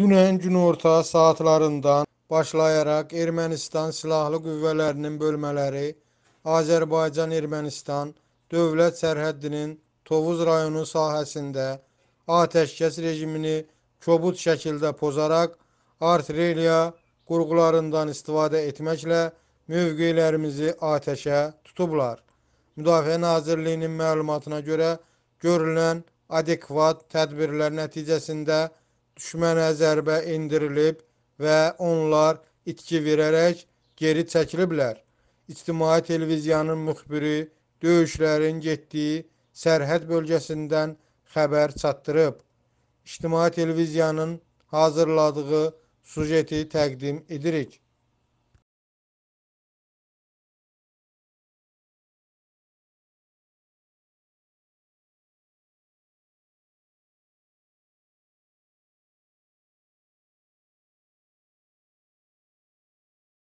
Dünən günorta saatlarından başlayaraq Ermənistan silahlı qüvvələrinin bölmələri Azərbaycan-Ermənistan dövlət sərhəddinin Tovuz rayonu sahəsində atəşkəs rejimini kobud şəkildə pozaraq artilleriya qurğularından istifadə etməklə mövqelərimizi atəşə tutublar. Müdafiə Nazirliyinin məlumatına görə görülən adekvat tədbirlər nəticəsində düşmənə zərbə endirilib və onlar itki verərək geri çəkiliblər. İctimai televiziyanın müxbiri döyüşlərin getdiyi sərhəd bölgəsindən xəbər çatdırıb. İctimai televiziyanın hazırladığı sujeti təqdim edirik.